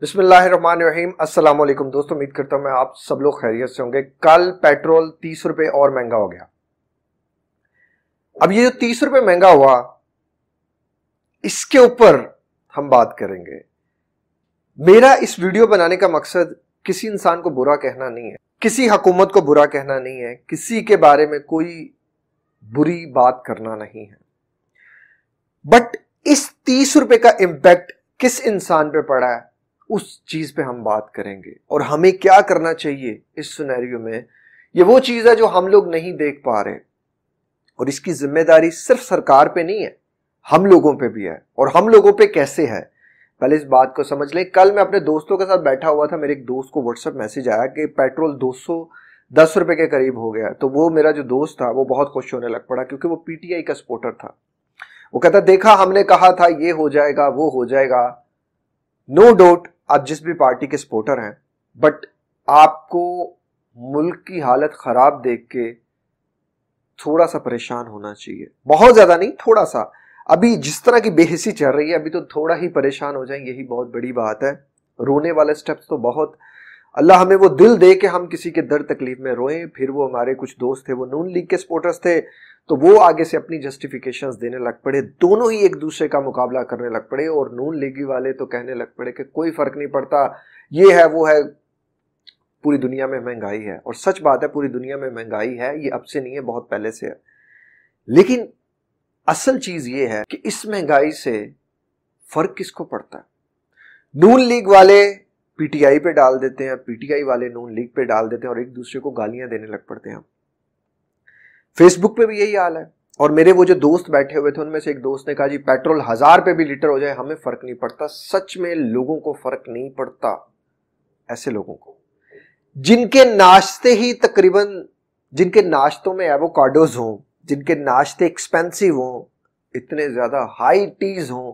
बिसमीम अस्सलाम वालेकुम दोस्तों उम्मीद करता हूँ मैं आप सब लोग खैरियत से होंगे कल पेट्रोल तीस रुपये और महंगा हो गया अब ये जो तीस रुपये महंगा हुआ इसके ऊपर हम बात करेंगे मेरा इस वीडियो बनाने का मकसद किसी इंसान को बुरा कहना नहीं है किसी हकूमत को बुरा कहना नहीं है किसी के बारे में कोई बुरी बात करना नहीं है बट इस तीस रुपये का इम्पैक्ट किस इंसान पर पड़ा है उस चीज पे हम बात करेंगे और हमें क्या करना चाहिए इस सुनहरियो में ये वो चीज है जो हम लोग नहीं देख पा रहे और इसकी जिम्मेदारी सिर्फ सरकार पे नहीं है हम लोगों पे भी है और हम लोगों पे कैसे है पहले इस बात को समझ लें कल मैं अपने दोस्तों के साथ बैठा हुआ था मेरे एक दोस्त को व्हाट्सएप मैसेज आया कि पेट्रोल दो सौ दस रुपए के करीब हो गया तो वो मेरा जो दोस्त था वो बहुत खुश होने लग पड़ा क्योंकि वो पीटीआई का सपोर्टर था वो कहता देखा हमने कहा था ये हो जाएगा वो हो जाएगा नो no डाउट आप जिस भी पार्टी के सपोर्टर हैं बट आपको मुल्क की हालत ख़राब देख के थोड़ा सा परेशान होना चाहिए बहुत ज़्यादा नहीं थोड़ा सा अभी जिस तरह की बेहसी चल रही है अभी तो थोड़ा ही परेशान हो जाए यही बहुत बड़ी बात है रोने वाले स्टेप्स तो बहुत अल्लाह हमें वो दिल दे के हम किसी के दर्द तकलीफ में रोएं फिर वो हमारे कुछ दोस्त थे वो नून लीग के सपोर्टर्स थे तो वो आगे से अपनी जस्टिफिकेशंस देने लग पड़े दोनों ही एक दूसरे का मुकाबला करने लग पड़े और नून लीगी वाले तो कहने लग पड़े कि कोई फ़र्क नहीं पड़ता ये है वो है पूरी दुनिया में महंगाई है और सच बात है पूरी दुनिया में महंगाई है ये अब से नहीं है बहुत पहले से है लेकिन असल चीज़ ये है कि इस महंगाई से फ़र्क किसको पड़ता है नून लीग वाले पीटीआई पे डाल देते हैं पीटीआई वाले नून लीग पे डाल देते हैं और एक दूसरे को गालियां देने लग पड़ते हैं फेसबुक पे भी यही हाल है और मेरे वो जो दोस्त बैठे हुए थे उनमें से एक दोस्त ने कहा जी पेट्रोल हजार पे भी लीटर हो जाए हमें फर्क नहीं पड़ता सच में लोगों को फर्क नहीं पड़ता ऐसे लोगों को जिनके नाश्ते ही तकरीबन जिनके नाश्तों में एवोकाडोज हों जिनके नाश्ते एक्सपेंसिव हों इतने ज्यादा हाई टीज हों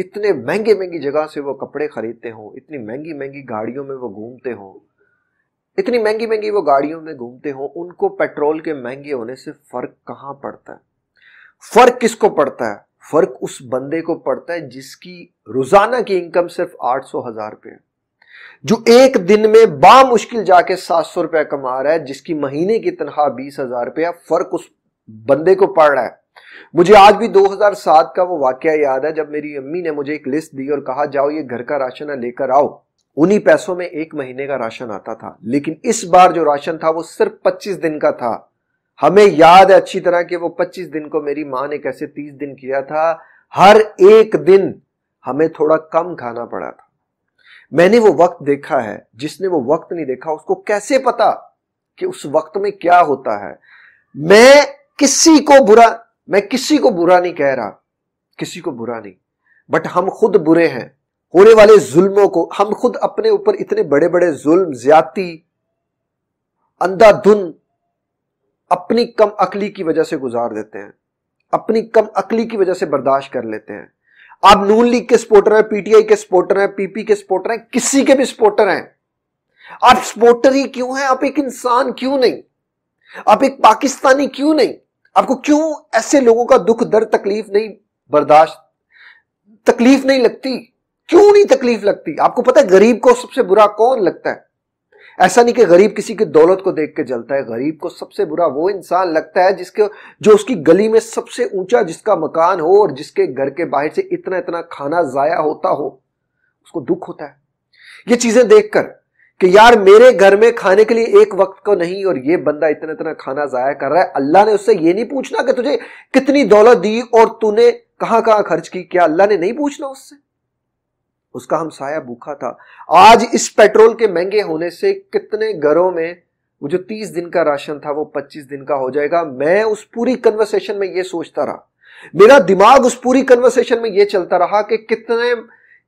इतने महंगे महंगी जगह से वो कपड़े खरीदते हों इतनी महंगी महंगी गाड़ियों में वो घूमते हों इतनी महंगी महंगी वो गाड़ियों में घूमते हों उनको पेट्रोल के महंगे होने से फर्क कहाँ पड़ता है फर्क किसको पड़ता है फर्क उस बंदे को पड़ता है जिसकी रोजाना की इनकम सिर्फ आठ सौ हजार रुपये है जो एक दिन में बा मुश्किल जाके सात सौ रुपया कमा रहा है जिसकी महीने की तनख्वाह बीस हजार रुपया फर्क उस बंदे को पड़ रहा है मुझे आज भी 2007 का वो वाक्य याद है जब मेरी अम्मी ने मुझे एक लिस्ट दी और कहा जाओ ये घर का राशन लेकर आओ उन्हीं पैसों में एक महीने का राशन आता था लेकिन इस बार जो राशन था वो सिर्फ 25 दिन का था हमें याद है अच्छी तरह कि वो 25 दिन को मेरी माँ ने कैसे 30 दिन किया था हर एक दिन हमें थोड़ा कम खाना पड़ा था मैंने वो वक्त देखा है जिसने वो वक्त नहीं देखा उसको कैसे पता कि उस वक्त में क्या होता है मैं किसी को बुरा मैं किसी को बुरा नहीं कह रहा किसी को बुरा नहीं बट हम खुद बुरे हैं होने वाले जुल्मों को हम खुद अपने ऊपर इतने बड़े बड़े जुल्म ज्यादा अंधाधुन अपनी कम अकली की वजह से गुजार देते हैं अपनी कम अकली की वजह से बर्दाश्त कर लेते हैं आप नून लीग के स्पोर्टर हैं पीटीआई के स्पोर्टर हैं पीपी के स्पोर्टर हैं किसी के भी स्पोर्टर हैं आप स्पोर्टर ही क्यों हैं आप एक इंसान क्यों नहीं आप एक पाकिस्तानी क्यों नहीं आपको क्यों ऐसे लोगों का दुख दर्द तकलीफ नहीं बर्दाश्त तकलीफ नहीं लगती क्यों नहीं तकलीफ लगती आपको पता है गरीब को सबसे बुरा कौन लगता है ऐसा नहीं कि गरीब किसी की दौलत को देख के जलता है गरीब को सबसे बुरा वो इंसान लगता है जिसके जो उसकी गली में सबसे ऊंचा जिसका मकान हो और जिसके घर के बाहर से इतना इतना खाना जाया होता हो उसको दुख होता है ये चीजें देखकर कि यार मेरे घर में खाने के लिए एक वक्त को तो नहीं और ये बंदा इतना इतना खाना जाया कर रहा है अल्लाह ने उससे ये नहीं पूछना कि तुझे कितनी दौलत दी और तूने कहां कहां खर्च की क्या अल्लाह ने नहीं पूछना उससे उसका हम साया भूखा था आज इस पेट्रोल के महंगे होने से कितने घरों में वो जो तीस दिन का राशन था वो पच्चीस दिन का हो जाएगा मैं उस पूरी कन्वर्सेशन में ये सोचता रहा मेरा दिमाग उस पूरी कन्वर्सेशन में ये चलता रहा कि कितने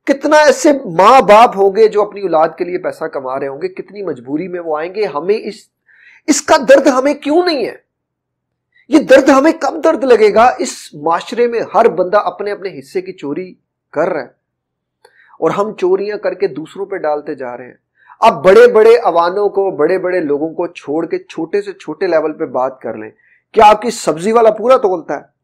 कितना ऐसे माँ बाप होंगे जो अपनी औलाद के लिए पैसा कमा रहे होंगे कितनी मजबूरी में वो आएंगे हमें इस इसका दर्द हमें क्यों नहीं है ये दर्द हमें कब दर्द लगेगा इस माशरे में हर बंदा अपने अपने हिस्से की चोरी कर रहा है और हम चोरियां करके दूसरों पे डालते जा रहे हैं अब बड़े बड़े अवानों को बड़े बड़े लोगों को छोड़ के छोटे से छोटे लेवल पे बात कर लें क्या आपकी सब्जी वाला पूरा तोलता है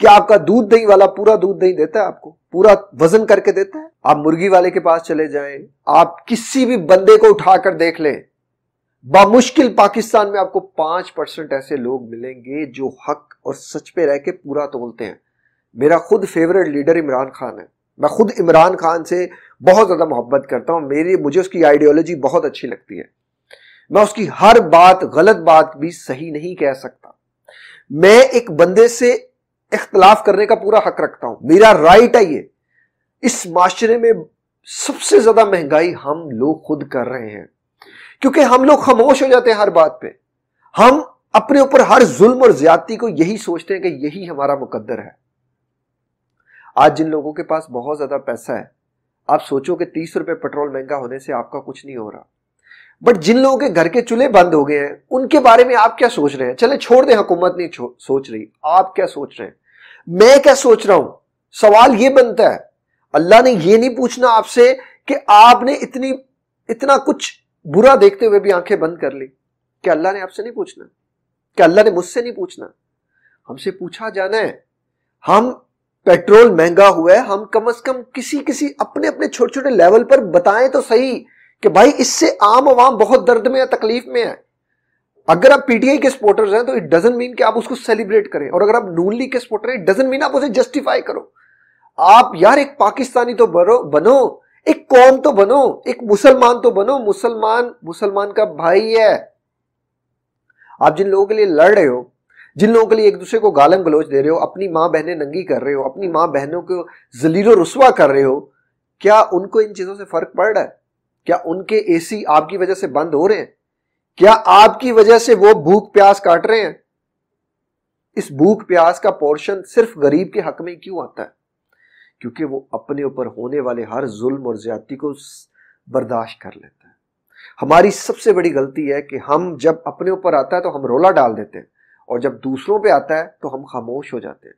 कि आपका दूध दही वाला पूरा दूध दही देता है आपको पूरा वजन करके देता है आप मुर्गी वाले के पास चले जाएं आप किसी भी बंदे को उठाकर देख लें बामुश्किल पाकिस्तान में आपको पांच परसेंट ऐसे लोग मिलेंगे जो हक और सच पे रह के पूरा तोलते हैं मेरा खुद फेवरेट लीडर इमरान खान है मैं खुद इमरान खान से बहुत ज़्यादा मोहब्बत करता हूं मेरी मुझे उसकी आइडियोलॉजी बहुत अच्छी लगती है मैं उसकी हर बात गलत बात भी सही नहीं कह सकता मैं एक बंदे से इख्तलाफ करने का पूरा हक रखता हूं मेरा राइट है ये इस माशरे में सबसे ज्यादा महंगाई हम लोग खुद कर रहे हैं क्योंकि हम लोग खामोश हो जाते हैं हर बात पे हम अपने ऊपर हर जुल्म और ज्यादती को यही सोचते हैं कि यही हमारा मुकद्दर है आज जिन लोगों के पास बहुत ज्यादा पैसा है आप सोचो कि तीस रुपए पेट्रोल महंगा होने से आपका कुछ नहीं हो रहा बट जिन लोगों के घर के चूल्हे बंद हो गए हैं उनके बारे में आप क्या सोच रहे हैं चले छोड़ दें हुकूमत नहीं सोच रही आप क्या सोच रहे हैं मैं क्या सोच रहा हूं सवाल यह बनता है अल्लाह ने यह नहीं पूछना आपसे कि आपने इतनी इतना कुछ बुरा देखते हुए भी आंखें बंद कर ली क्या अल्लाह ने आपसे नहीं पूछना क्या अल्लाह ने मुझसे नहीं पूछना हमसे पूछा जाना है हम पेट्रोल महंगा हुआ है हम कम अज कम किसी किसी अपने अपने छोटे छोटे लेवल पर बताएं तो सही कि भाई इससे आम आवाम बहुत दर्द में है तकलीफ में है अगर आप पीटीआई के सपोर्टर्स हैं तो इट डजेंट मीन कि आप उसको सेलिब्रेट करें और अगर आप नून लीग के सपोर्टर हैं इट डजेंट मीन आप उसे जस्टिफाई करो आप यार एक पाकिस्तानी तो बनो बनो एक कौम तो बनो एक मुसलमान तो बनो मुसलमान मुसलमान का भाई है आप जिन लोगों के लिए लड़ रहे हो जिन लोगों के लिए एक दूसरे को गालम गलोच दे रहे हो अपनी मां बहनें नंगी कर रहे हो अपनी मां बहनों को जलीलो रुसवा कर रहे हो क्या उनको इन चीजों से फर्क पड़ रहा है क्या उनके एसी आपकी वजह से बंद हो रहे हैं क्या आपकी वजह से वो भूख प्यास काट रहे हैं इस भूख प्यास का पोर्शन सिर्फ गरीब के हक में क्यों आता है क्योंकि वो अपने ऊपर होने वाले हर जुल्म और ज्यादा को बर्दाश्त कर लेता है हमारी सबसे बड़ी गलती है कि हम जब अपने ऊपर आता है तो हम रोला डाल देते हैं और जब दूसरों पे आता है तो हम खामोश हो जाते हैं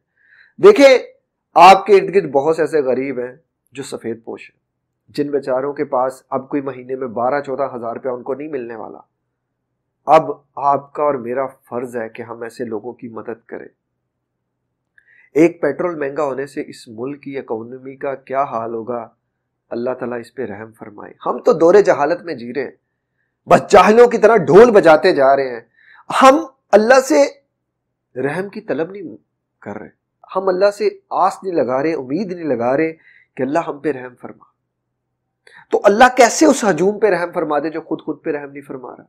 देखें आपके इर्द गिर्द बहुत से ऐसे गरीब हैं जो सफ़ेद पोष हैं जिन बेचारों के पास अब कोई महीने में बारह चौदह हज़ार रुपया उनको नहीं मिलने वाला अब आपका और मेरा फर्ज है कि हम ऐसे लोगों की मदद करें एक पेट्रोल महंगा होने से इस मुल्क की इकोनॉमी का क्या हाल होगा अल्लाह ताला इस पे रहम फरमाए हम तो दौरे जहालत में जी रहे हैं बस जाहलों की तरह ढोल बजाते जा रहे हैं हम अल्लाह से रहम की तलब नहीं कर रहे हम अल्लाह से आस नहीं लगा रहे उम्मीद नहीं लगा रहे कि अल्लाह हम पे रहम फरमा तो अल्लाह कैसे उस हजूम पे रहम फरमा दे जो खुद खुद पे रहम नहीं फरमा रहा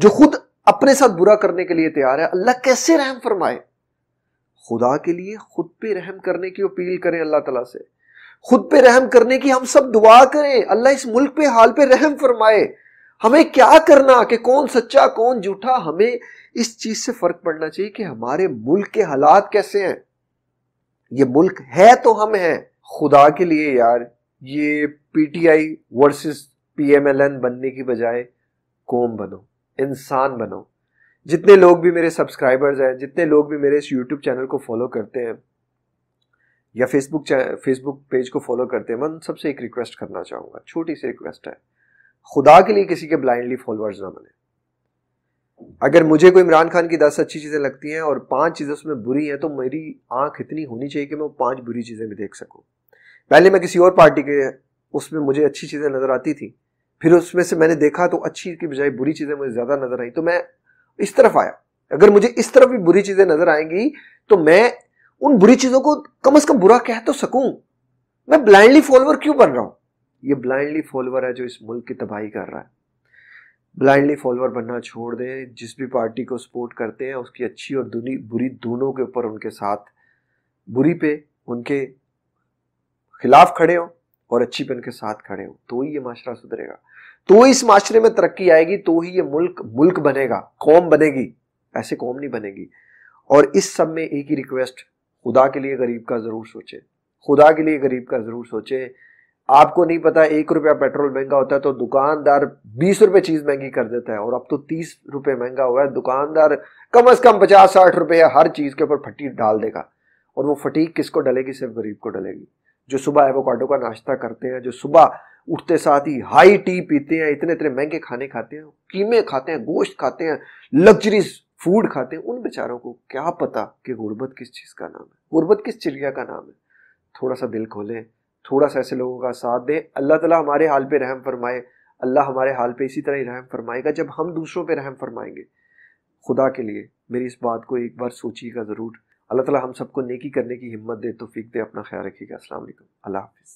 जो खुद अपने साथ बुरा करने के लिए तैयार है अल्लाह कैसे रहम फरमाए खुदा के लिए खुद पे रहम करने की अपील करें अल्लाह तला से खुद पे रहम करने की हम सब दुआ करें अल्लाह इस मुल्क पे हाल पे रहम फरमाए हमें क्या करना कि कौन सच्चा कौन झूठा हमें इस चीज से फर्क पड़ना चाहिए कि हमारे मुल्क के हालात कैसे हैं ये मुल्क है तो हम हैं खुदा के लिए यार ये पीटीआई वर्सेस पीएमएलएन बनने की बजाय कौम बनो इंसान बनो जितने लोग भी मेरे सब्सक्राइबर्स हैं जितने लोग भी मेरे इस यूट्यूब चैनल को फॉलो करते हैं या फेसबुक फेसबुक पेज को फॉलो करते हैं मैं उन सबसे एक रिक्वेस्ट करना चाहूँगा छोटी सी रिक्वेस्ट है खुदा के लिए किसी के ब्लाइंडली फॉलोअर्स ना बने अगर मुझे कोई इमरान खान की दस अच्छी चीज़ें लगती हैं और पांच चीज़ें उसमें बुरी हैं तो मेरी आंख इतनी होनी चाहिए कि मैं पांच बुरी चीज़ें भी देख सकूं पहले मैं किसी और पार्टी के उसमें मुझे अच्छी चीज़ें नज़र आती थी फिर उसमें से मैंने देखा तो अच्छी की बजाय बुरी चीज़ें मुझे ज़्यादा नज़र आई तो मैं इस तरफ आया अगर मुझे इस तरफ भी बुरी चीज़ें नज़र आएंगी तो मैं उन बुरी चीज़ों को कम अज़ कम बुरा कह तो सकूं मैं ब्लाइंडली फॉलोअर क्यों बन रहा हूँ ये ब्लाइंडली फॉलोअर है जो इस मुल्क की तबाही कर रहा है ब्लाइंडली फॉलोअर बनना छोड़ दें जिस भी पार्टी को सपोर्ट करते हैं उसकी अच्छी और दुनी बुरी दोनों के ऊपर उनके साथ बुरी पे उनके खिलाफ खड़े हों और पेन के साथ खड़े हो तो ही ये माशरा सुधरेगा तो इस माशरे में तरक्की आएगी तो ही ये मुल्क मुल्क बनेगा कौम बनेगी ऐसे कौम नहीं बनेगी और इस सब में एक ही रिक्वेस्ट खुदा के लिए गरीब का ज़रूर सोचे खुदा के लिए गरीब का ज़रूर सोचे आपको नहीं पता एक रुपया पेट्रोल महंगा होता है तो दुकानदार बीस रुपये चीज़ महंगी कर देता है और अब तो तीस रुपये महंगा हुआ है दुकानदार कम अज़ कम पचास साठ रुपये हर चीज़ के ऊपर फटी डाल देगा और वो फटीक किसको डलेगी सिर्फ गरीब को डलेगी जो सुबह एवोकाडो का नाश्ता करते हैं जो सुबह उठते साथ ही हाई टी पीते हैं इतने इतने महंगे खाने खाते हैं कीमे खाते हैं गोश्त खाते हैं लग्जरी फूड खाते हैं उन बेचारों को क्या पता कि गुर्बत किस चीज़ का नाम है गुर्बत किस चिड़िया का नाम है थोड़ा सा दिल खोलें थोड़ा सा ऐसे लोगों का साथ दें अल्लाह ताला हमारे हाल पे रहम फरमाए अल्लाह हमारे हाल पे इसी तरह ही रहम फरमाएगा जब हम दूसरों पे रहम फरमाएंगे खुदा के लिए मेरी इस बात को एक बार सोचिएगा ज़रूर अल्लाह ताला हम सबको नेकी करने की हिम्मत दे तो फीक दे अपना ख्याल रखिएगा असल अल्लाह हाफिज़